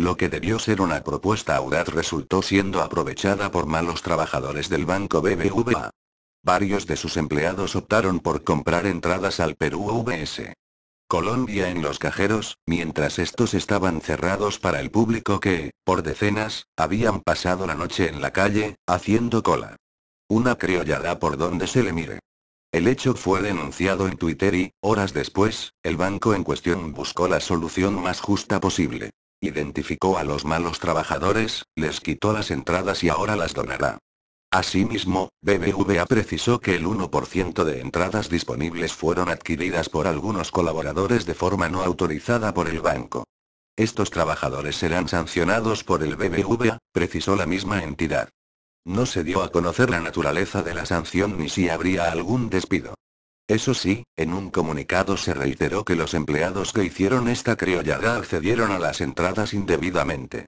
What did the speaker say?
Lo que debió ser una propuesta audaz resultó siendo aprovechada por malos trabajadores del banco BBVA. Varios de sus empleados optaron por comprar entradas al Perú VS. Colombia en los cajeros, mientras estos estaban cerrados para el público que, por decenas, habían pasado la noche en la calle, haciendo cola. Una criollada por donde se le mire. El hecho fue denunciado en Twitter y, horas después, el banco en cuestión buscó la solución más justa posible. Identificó a los malos trabajadores, les quitó las entradas y ahora las donará. Asimismo, BBVA precisó que el 1% de entradas disponibles fueron adquiridas por algunos colaboradores de forma no autorizada por el banco. Estos trabajadores serán sancionados por el BBVA, precisó la misma entidad. No se dio a conocer la naturaleza de la sanción ni si habría algún despido. Eso sí, en un comunicado se reiteró que los empleados que hicieron esta criollada accedieron a las entradas indebidamente.